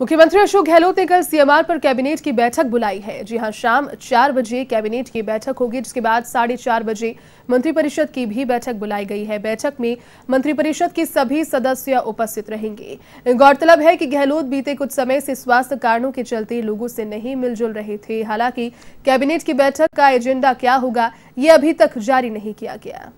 मुख्यमंत्री अशोक गहलोत ने कल सीएमआर पर कैबिनेट की बैठक बुलाई है जी हां शाम चार बजे कैबिनेट की बैठक होगी जिसके बाद साढ़े चार बजे मंत्रिपरिषद की भी बैठक बुलाई गई है बैठक में मंत्रिपरिषद के सभी सदस्य उपस्थित रहेंगे गौरतलब है कि गहलोत बीते कुछ समय से स्वास्थ्य कारणों के चलते लोगों से नहीं मिलजुल रहे थे हालांकि कैबिनेट की बैठक का एजेंडा क्या होगा ये अभी तक जारी नहीं किया गया